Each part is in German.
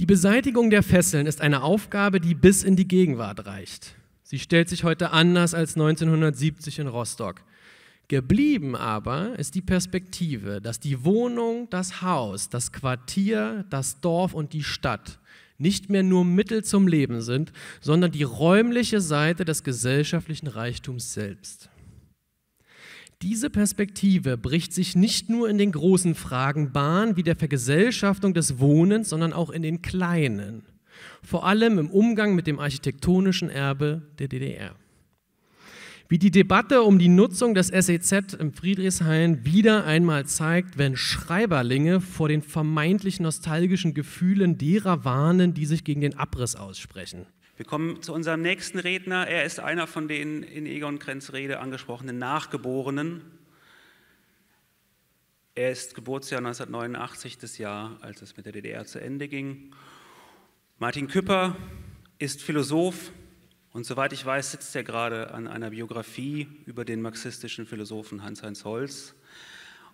Die Beseitigung der Fesseln ist eine Aufgabe, die bis in die Gegenwart reicht. Sie stellt sich heute anders als 1970 in Rostock. Geblieben aber ist die Perspektive, dass die Wohnung, das Haus, das Quartier, das Dorf und die Stadt nicht mehr nur Mittel zum Leben sind, sondern die räumliche Seite des gesellschaftlichen Reichtums selbst. Diese Perspektive bricht sich nicht nur in den großen Fragen Bahn wie der Vergesellschaftung des Wohnens, sondern auch in den kleinen, vor allem im Umgang mit dem architektonischen Erbe der DDR. Wie die Debatte um die Nutzung des SEZ im Friedrichshain wieder einmal zeigt, wenn Schreiberlinge vor den vermeintlich nostalgischen Gefühlen derer warnen, die sich gegen den Abriss aussprechen. Wir kommen zu unserem nächsten Redner. Er ist einer von den in Egon Krenz Rede angesprochenen Nachgeborenen. Er ist Geburtsjahr 1989, das Jahr, als es mit der DDR zu Ende ging. Martin Küpper ist Philosoph und soweit ich weiß, sitzt er gerade an einer Biografie über den marxistischen Philosophen Hans-Heinz Holz.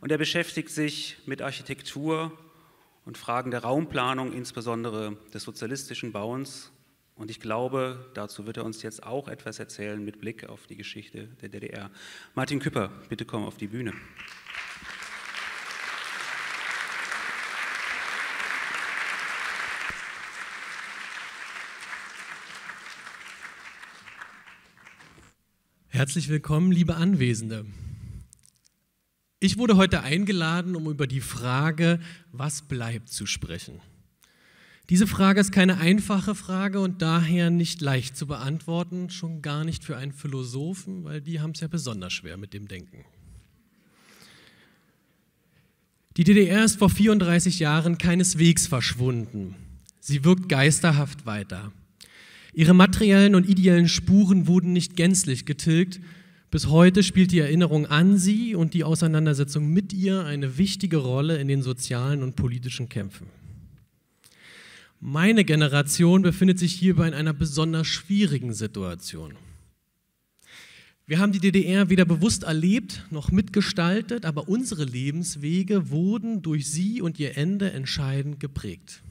Und er beschäftigt sich mit Architektur und Fragen der Raumplanung, insbesondere des sozialistischen Bauens. Und ich glaube, dazu wird er uns jetzt auch etwas erzählen mit Blick auf die Geschichte der DDR. Martin Küpper, bitte komm auf die Bühne. Herzlich willkommen, liebe Anwesende. Ich wurde heute eingeladen, um über die Frage, was bleibt, zu sprechen. Diese Frage ist keine einfache Frage und daher nicht leicht zu beantworten, schon gar nicht für einen Philosophen, weil die haben es ja besonders schwer mit dem Denken. Die DDR ist vor 34 Jahren keineswegs verschwunden. Sie wirkt geisterhaft weiter. Ihre materiellen und ideellen Spuren wurden nicht gänzlich getilgt. Bis heute spielt die Erinnerung an sie und die Auseinandersetzung mit ihr eine wichtige Rolle in den sozialen und politischen Kämpfen. Meine Generation befindet sich hierbei in einer besonders schwierigen Situation. Wir haben die DDR weder bewusst erlebt noch mitgestaltet, aber unsere Lebenswege wurden durch sie und ihr Ende entscheidend geprägt.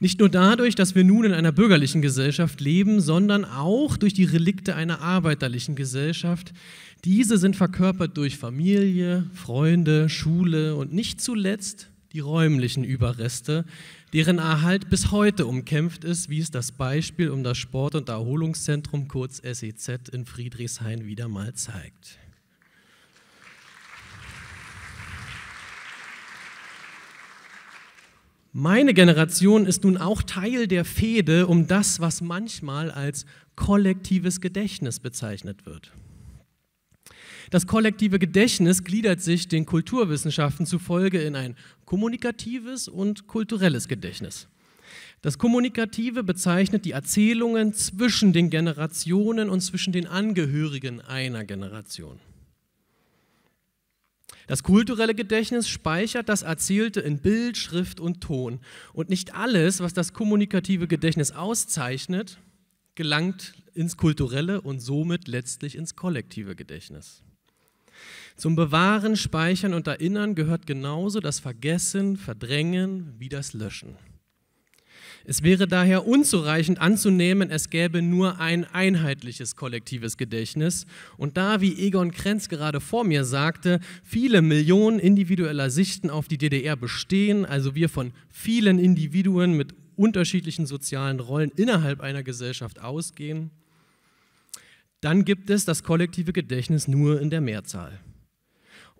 Nicht nur dadurch, dass wir nun in einer bürgerlichen Gesellschaft leben, sondern auch durch die Relikte einer arbeiterlichen Gesellschaft. Diese sind verkörpert durch Familie, Freunde, Schule und nicht zuletzt die räumlichen Überreste, deren Erhalt bis heute umkämpft ist, wie es das Beispiel um das Sport- und Erholungszentrum kurz SEZ in Friedrichshain wieder mal zeigt. Meine Generation ist nun auch Teil der Fehde um das, was manchmal als kollektives Gedächtnis bezeichnet wird. Das kollektive Gedächtnis gliedert sich den Kulturwissenschaften zufolge in ein kommunikatives und kulturelles Gedächtnis. Das Kommunikative bezeichnet die Erzählungen zwischen den Generationen und zwischen den Angehörigen einer Generation. Das kulturelle Gedächtnis speichert das Erzählte in Bild, Schrift und Ton. Und nicht alles, was das kommunikative Gedächtnis auszeichnet, gelangt ins kulturelle und somit letztlich ins kollektive Gedächtnis. Zum Bewahren, Speichern und Erinnern gehört genauso das Vergessen, Verdrängen wie das Löschen. Es wäre daher unzureichend anzunehmen, es gäbe nur ein einheitliches kollektives Gedächtnis. Und da, wie Egon Krenz gerade vor mir sagte, viele Millionen individueller Sichten auf die DDR bestehen, also wir von vielen Individuen mit unterschiedlichen sozialen Rollen innerhalb einer Gesellschaft ausgehen, dann gibt es das kollektive Gedächtnis nur in der Mehrzahl.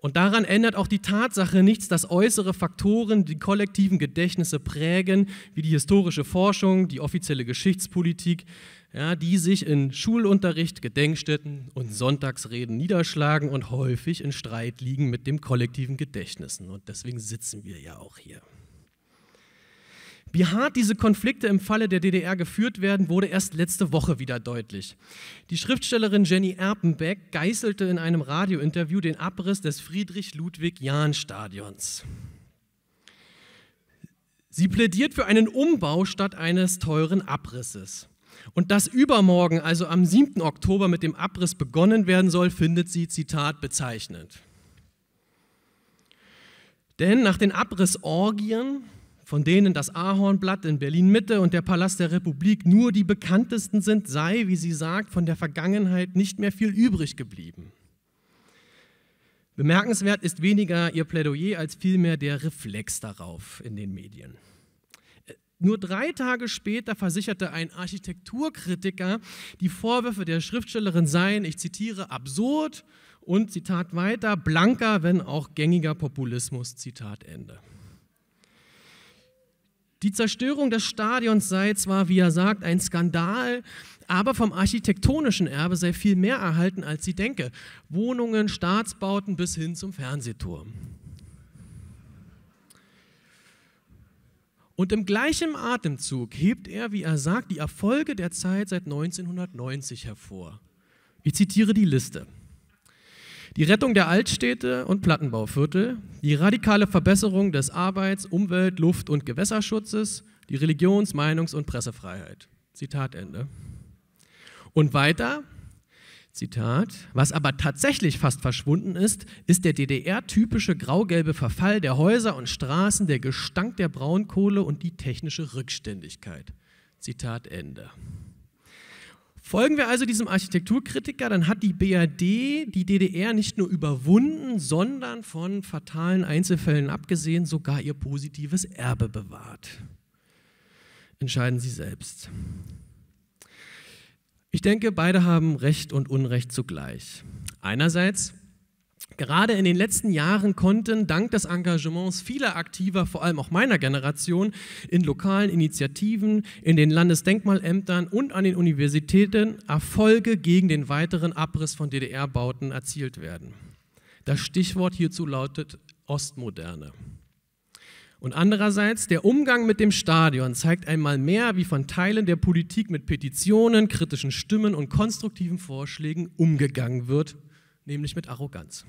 Und daran ändert auch die Tatsache nichts, dass äußere Faktoren die kollektiven Gedächtnisse prägen, wie die historische Forschung, die offizielle Geschichtspolitik, ja, die sich in Schulunterricht, Gedenkstätten und Sonntagsreden niederschlagen und häufig in Streit liegen mit dem kollektiven Gedächtnissen. Und deswegen sitzen wir ja auch hier. Wie hart diese Konflikte im Falle der DDR geführt werden, wurde erst letzte Woche wieder deutlich. Die Schriftstellerin Jenny Erpenbeck geißelte in einem Radiointerview den Abriss des Friedrich-Ludwig-Jahn-Stadions. Sie plädiert für einen Umbau statt eines teuren Abrisses. Und dass übermorgen, also am 7. Oktober, mit dem Abriss begonnen werden soll, findet sie, Zitat, bezeichnend. Denn nach den Abrissorgien von denen das Ahornblatt in Berlin Mitte und der Palast der Republik nur die bekanntesten sind, sei, wie sie sagt, von der Vergangenheit nicht mehr viel übrig geblieben. Bemerkenswert ist weniger ihr Plädoyer als vielmehr der Reflex darauf in den Medien. Nur drei Tage später versicherte ein Architekturkritiker, die Vorwürfe der Schriftstellerin seien, ich zitiere, absurd und, Zitat weiter, blanker, wenn auch gängiger Populismus, Zitat Ende. Die Zerstörung des Stadions sei zwar, wie er sagt, ein Skandal, aber vom architektonischen Erbe sei viel mehr erhalten, als sie denke. Wohnungen, Staatsbauten bis hin zum Fernsehturm. Und im gleichen Atemzug hebt er, wie er sagt, die Erfolge der Zeit seit 1990 hervor. Ich zitiere die Liste. Die Rettung der Altstädte und Plattenbauviertel, die radikale Verbesserung des Arbeits-, Umwelt-, Luft- und Gewässerschutzes, die Religions-, Meinungs- und Pressefreiheit. Zitat Ende. Und weiter, Zitat, was aber tatsächlich fast verschwunden ist, ist der DDR-typische graugelbe Verfall der Häuser und Straßen, der Gestank der Braunkohle und die technische Rückständigkeit. Zitat Ende. Folgen wir also diesem Architekturkritiker, dann hat die BRD die DDR nicht nur überwunden, sondern von fatalen Einzelfällen abgesehen sogar ihr positives Erbe bewahrt. Entscheiden Sie selbst. Ich denke, beide haben Recht und Unrecht zugleich. Einerseits Gerade in den letzten Jahren konnten dank des Engagements vieler Aktiver, vor allem auch meiner Generation, in lokalen Initiativen, in den Landesdenkmalämtern und an den Universitäten Erfolge gegen den weiteren Abriss von DDR-Bauten erzielt werden. Das Stichwort hierzu lautet Ostmoderne. Und andererseits, der Umgang mit dem Stadion zeigt einmal mehr, wie von Teilen der Politik mit Petitionen, kritischen Stimmen und konstruktiven Vorschlägen umgegangen wird nämlich mit Arroganz.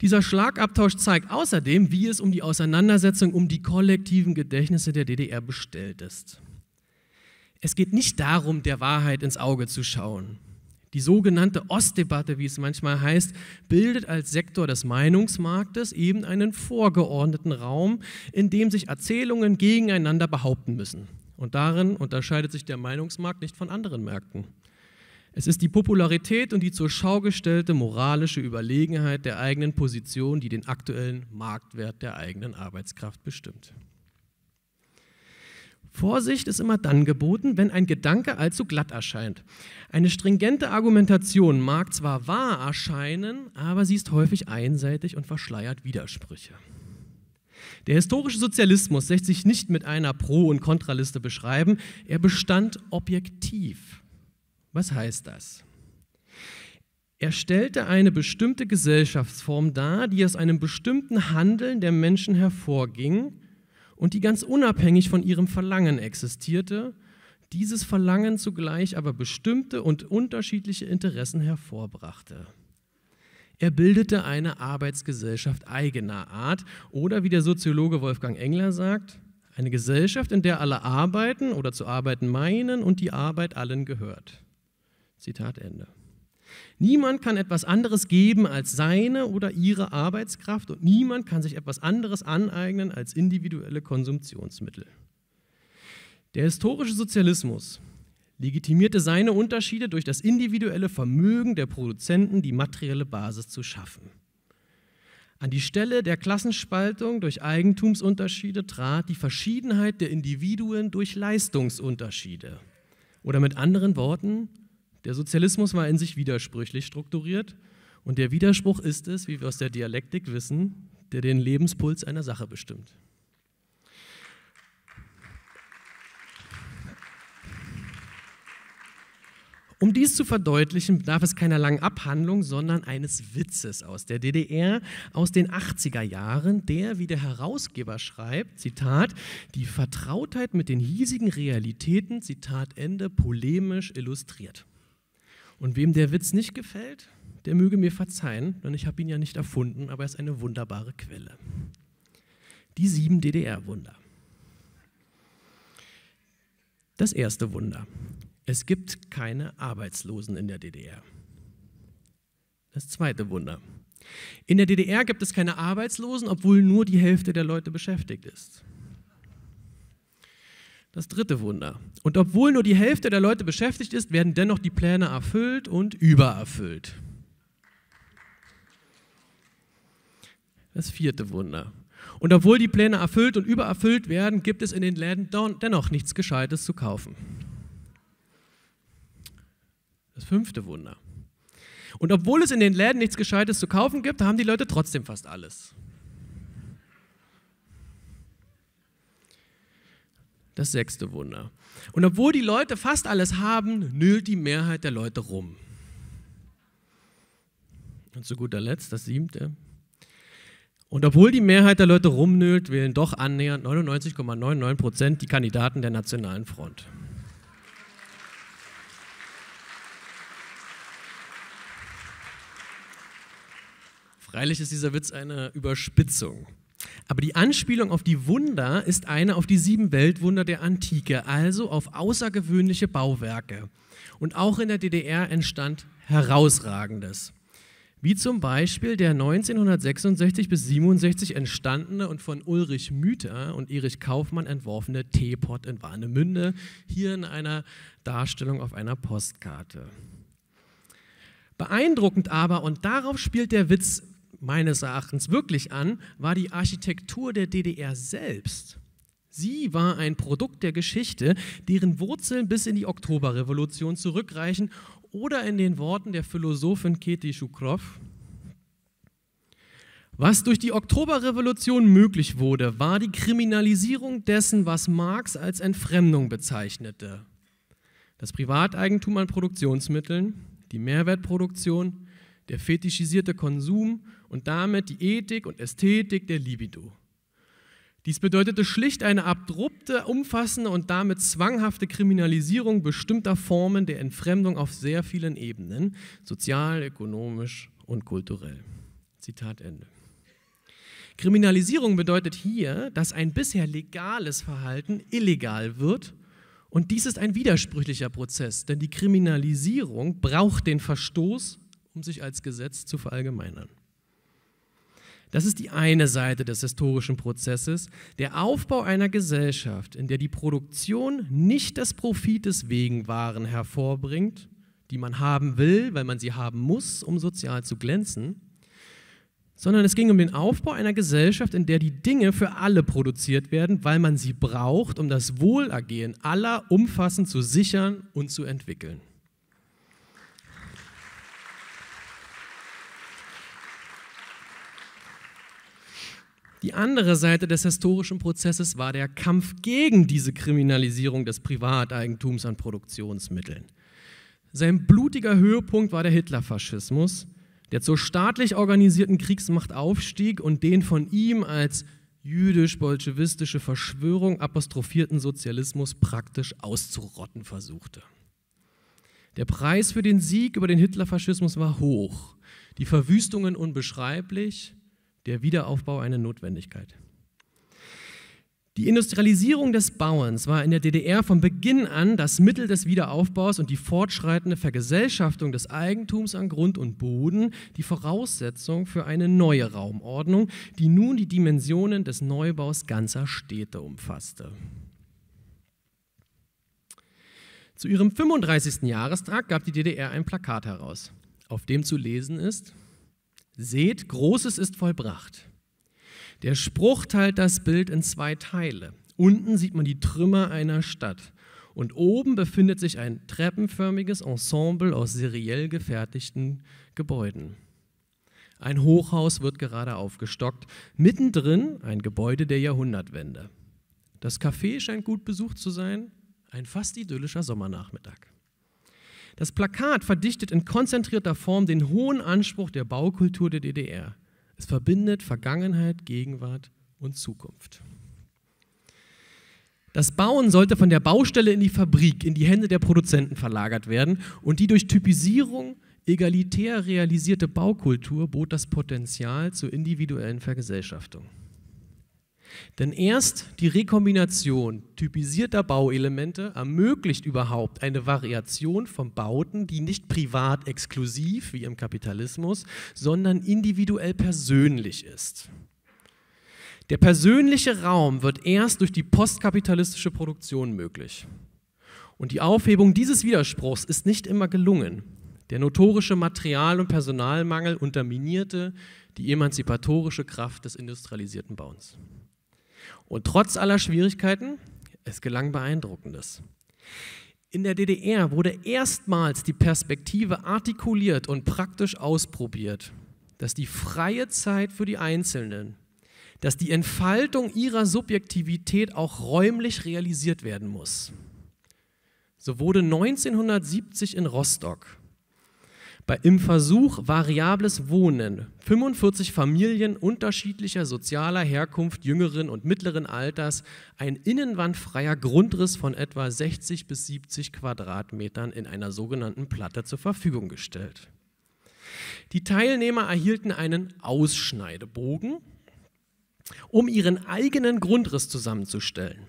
Dieser Schlagabtausch zeigt außerdem, wie es um die Auseinandersetzung um die kollektiven Gedächtnisse der DDR bestellt ist. Es geht nicht darum, der Wahrheit ins Auge zu schauen. Die sogenannte Ostdebatte, wie es manchmal heißt, bildet als Sektor des Meinungsmarktes eben einen vorgeordneten Raum, in dem sich Erzählungen gegeneinander behaupten müssen. Und darin unterscheidet sich der Meinungsmarkt nicht von anderen Märkten. Es ist die Popularität und die zur Schau gestellte moralische Überlegenheit der eigenen Position, die den aktuellen Marktwert der eigenen Arbeitskraft bestimmt. Vorsicht ist immer dann geboten, wenn ein Gedanke allzu glatt erscheint. Eine stringente Argumentation mag zwar wahr erscheinen, aber sie ist häufig einseitig und verschleiert Widersprüche. Der historische Sozialismus lässt sich nicht mit einer Pro- und Kontraliste beschreiben, er bestand objektiv. Was heißt das? Er stellte eine bestimmte Gesellschaftsform dar, die aus einem bestimmten Handeln der Menschen hervorging und die ganz unabhängig von ihrem Verlangen existierte, dieses Verlangen zugleich aber bestimmte und unterschiedliche Interessen hervorbrachte. Er bildete eine Arbeitsgesellschaft eigener Art oder wie der Soziologe Wolfgang Engler sagt, eine Gesellschaft, in der alle arbeiten oder zu arbeiten meinen und die Arbeit allen gehört. Zitat Ende. Niemand kann etwas anderes geben als seine oder ihre Arbeitskraft und niemand kann sich etwas anderes aneignen als individuelle Konsumptionsmittel. Der historische Sozialismus legitimierte seine Unterschiede durch das individuelle Vermögen der Produzenten, die materielle Basis zu schaffen. An die Stelle der Klassenspaltung durch Eigentumsunterschiede trat die Verschiedenheit der Individuen durch Leistungsunterschiede. Oder mit anderen Worten, der Sozialismus war in sich widersprüchlich strukturiert und der Widerspruch ist es, wie wir aus der Dialektik wissen, der den Lebenspuls einer Sache bestimmt. Um dies zu verdeutlichen, bedarf es keiner langen Abhandlung, sondern eines Witzes aus der DDR aus den 80er Jahren, der, wie der Herausgeber schreibt, Zitat, die Vertrautheit mit den hiesigen Realitäten, Zitat Ende, polemisch illustriert. Und wem der Witz nicht gefällt, der möge mir verzeihen, denn ich habe ihn ja nicht erfunden, aber er ist eine wunderbare Quelle. Die sieben DDR-Wunder. Das erste Wunder. Es gibt keine Arbeitslosen in der DDR. Das zweite Wunder. In der DDR gibt es keine Arbeitslosen, obwohl nur die Hälfte der Leute beschäftigt ist. Das dritte Wunder. Und obwohl nur die Hälfte der Leute beschäftigt ist, werden dennoch die Pläne erfüllt und übererfüllt. Das vierte Wunder. Und obwohl die Pläne erfüllt und übererfüllt werden, gibt es in den Läden dennoch nichts Gescheites zu kaufen. Das fünfte Wunder. Und obwohl es in den Läden nichts Gescheites zu kaufen gibt, haben die Leute trotzdem fast alles. das sechste Wunder. Und obwohl die Leute fast alles haben, nüllt die Mehrheit der Leute rum. Und zu guter Letzt das siebte. Und obwohl die Mehrheit der Leute rumnölt, wählen doch annähernd 99,99 Prozent die Kandidaten der Nationalen Front. Freilich ist dieser Witz eine Überspitzung. Aber die Anspielung auf die Wunder ist eine auf die sieben Weltwunder der Antike, also auf außergewöhnliche Bauwerke. Und auch in der DDR entstand herausragendes. Wie zum Beispiel der 1966 bis 67 entstandene und von Ulrich Müther und Erich Kaufmann entworfene Teepot in Warnemünde, hier in einer Darstellung auf einer Postkarte. Beeindruckend aber, und darauf spielt der Witz meines Erachtens wirklich an, war die Architektur der DDR selbst. Sie war ein Produkt der Geschichte, deren Wurzeln bis in die Oktoberrevolution zurückreichen oder in den Worten der Philosophin Keti Schukrov, was durch die Oktoberrevolution möglich wurde, war die Kriminalisierung dessen, was Marx als Entfremdung bezeichnete. Das Privateigentum an Produktionsmitteln, die Mehrwertproduktion der fetischisierte Konsum und damit die Ethik und Ästhetik der Libido. Dies bedeutete schlicht eine abrupte, umfassende und damit zwanghafte Kriminalisierung bestimmter Formen der Entfremdung auf sehr vielen Ebenen, sozial, ökonomisch und kulturell. Zitat Ende. Kriminalisierung bedeutet hier, dass ein bisher legales Verhalten illegal wird und dies ist ein widersprüchlicher Prozess, denn die Kriminalisierung braucht den Verstoß um sich als Gesetz zu verallgemeinern. Das ist die eine Seite des historischen Prozesses, der Aufbau einer Gesellschaft, in der die Produktion nicht des Profites wegen Waren hervorbringt, die man haben will, weil man sie haben muss, um sozial zu glänzen, sondern es ging um den Aufbau einer Gesellschaft, in der die Dinge für alle produziert werden, weil man sie braucht, um das Wohlergehen aller umfassend zu sichern und zu entwickeln. Die andere Seite des historischen Prozesses war der Kampf gegen diese Kriminalisierung des Privateigentums an Produktionsmitteln. Sein blutiger Höhepunkt war der Hitlerfaschismus, der zur staatlich organisierten Kriegsmacht aufstieg und den von ihm als jüdisch-bolschewistische Verschwörung apostrophierten Sozialismus praktisch auszurotten versuchte. Der Preis für den Sieg über den Hitlerfaschismus war hoch, die Verwüstungen unbeschreiblich, der Wiederaufbau eine Notwendigkeit. Die Industrialisierung des Bauens war in der DDR von Beginn an das Mittel des Wiederaufbaus und die fortschreitende Vergesellschaftung des Eigentums an Grund und Boden die Voraussetzung für eine neue Raumordnung, die nun die Dimensionen des Neubaus ganzer Städte umfasste. Zu ihrem 35. Jahrestag gab die DDR ein Plakat heraus, auf dem zu lesen ist, Seht, Großes ist vollbracht. Der Spruch teilt das Bild in zwei Teile. Unten sieht man die Trümmer einer Stadt und oben befindet sich ein treppenförmiges Ensemble aus seriell gefertigten Gebäuden. Ein Hochhaus wird gerade aufgestockt, mittendrin ein Gebäude der Jahrhundertwende. Das Café scheint gut besucht zu sein, ein fast idyllischer Sommernachmittag. Das Plakat verdichtet in konzentrierter Form den hohen Anspruch der Baukultur der DDR. Es verbindet Vergangenheit, Gegenwart und Zukunft. Das Bauen sollte von der Baustelle in die Fabrik, in die Hände der Produzenten verlagert werden und die durch Typisierung egalitär realisierte Baukultur bot das Potenzial zur individuellen Vergesellschaftung. Denn erst die Rekombination typisierter Bauelemente ermöglicht überhaupt eine Variation von Bauten, die nicht privat exklusiv wie im Kapitalismus, sondern individuell persönlich ist. Der persönliche Raum wird erst durch die postkapitalistische Produktion möglich. Und die Aufhebung dieses Widerspruchs ist nicht immer gelungen. Der notorische Material- und Personalmangel unterminierte die emanzipatorische Kraft des industrialisierten Bauens. Und trotz aller Schwierigkeiten, es gelang Beeindruckendes. In der DDR wurde erstmals die Perspektive artikuliert und praktisch ausprobiert, dass die freie Zeit für die Einzelnen, dass die Entfaltung ihrer Subjektivität auch räumlich realisiert werden muss. So wurde 1970 in Rostock bei, Im Versuch variables Wohnen 45 Familien unterschiedlicher sozialer Herkunft, jüngeren und mittleren Alters, ein innenwandfreier Grundriss von etwa 60 bis 70 Quadratmetern in einer sogenannten Platte zur Verfügung gestellt. Die Teilnehmer erhielten einen Ausschneidebogen, um ihren eigenen Grundriss zusammenzustellen.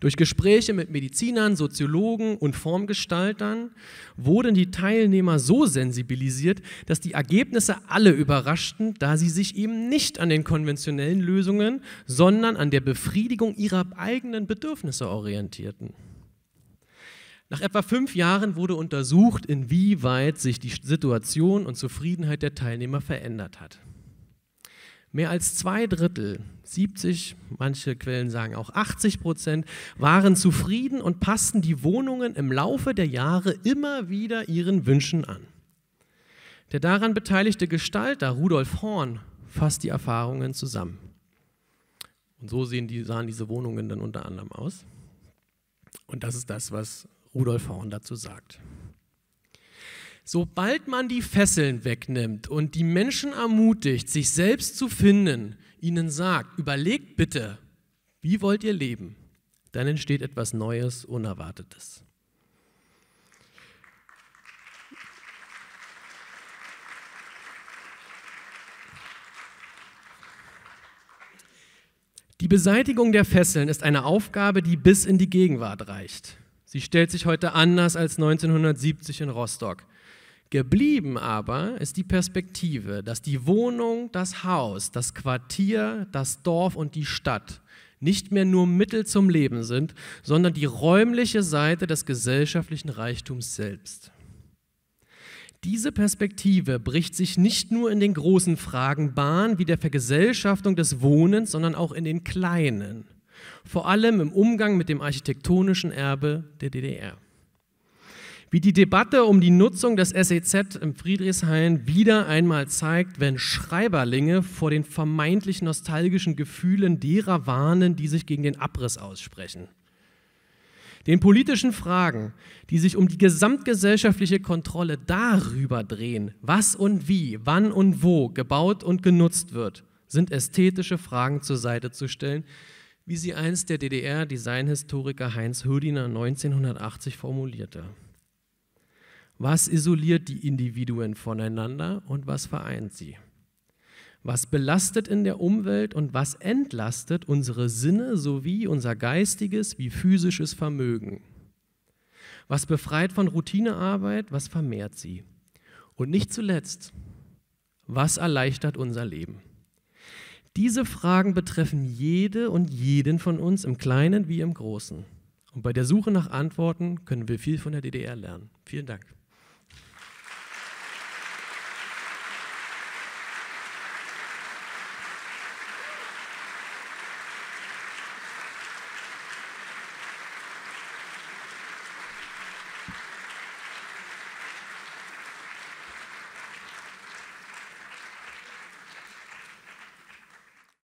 Durch Gespräche mit Medizinern, Soziologen und Formgestaltern wurden die Teilnehmer so sensibilisiert, dass die Ergebnisse alle überraschten, da sie sich eben nicht an den konventionellen Lösungen, sondern an der Befriedigung ihrer eigenen Bedürfnisse orientierten. Nach etwa fünf Jahren wurde untersucht, inwieweit sich die Situation und Zufriedenheit der Teilnehmer verändert hat. Mehr als zwei Drittel, 70, manche Quellen sagen auch 80 Prozent, waren zufrieden und passten die Wohnungen im Laufe der Jahre immer wieder ihren Wünschen an. Der daran beteiligte Gestalter Rudolf Horn fasst die Erfahrungen zusammen. Und so die, sahen diese Wohnungen dann unter anderem aus. Und das ist das, was Rudolf Horn dazu sagt. Sobald man die Fesseln wegnimmt und die Menschen ermutigt, sich selbst zu finden, ihnen sagt, überlegt bitte, wie wollt ihr leben, dann entsteht etwas Neues, Unerwartetes. Die Beseitigung der Fesseln ist eine Aufgabe, die bis in die Gegenwart reicht. Sie stellt sich heute anders als 1970 in Rostock. Geblieben aber ist die Perspektive, dass die Wohnung, das Haus, das Quartier, das Dorf und die Stadt nicht mehr nur Mittel zum Leben sind, sondern die räumliche Seite des gesellschaftlichen Reichtums selbst. Diese Perspektive bricht sich nicht nur in den großen Fragen Bahn wie der Vergesellschaftung des Wohnens, sondern auch in den kleinen, vor allem im Umgang mit dem architektonischen Erbe der DDR. Wie die Debatte um die Nutzung des SEZ im Friedrichshain wieder einmal zeigt, wenn Schreiberlinge vor den vermeintlich nostalgischen Gefühlen derer warnen, die sich gegen den Abriss aussprechen. Den politischen Fragen, die sich um die gesamtgesellschaftliche Kontrolle darüber drehen, was und wie, wann und wo gebaut und genutzt wird, sind ästhetische Fragen zur Seite zu stellen, wie sie einst der DDR-Designhistoriker Heinz Hürdiner 1980 formulierte. Was isoliert die Individuen voneinander und was vereint sie? Was belastet in der Umwelt und was entlastet unsere Sinne sowie unser geistiges wie physisches Vermögen? Was befreit von Routinearbeit, was vermehrt sie? Und nicht zuletzt, was erleichtert unser Leben? Diese Fragen betreffen jede und jeden von uns im Kleinen wie im Großen. Und bei der Suche nach Antworten können wir viel von der DDR lernen. Vielen Dank.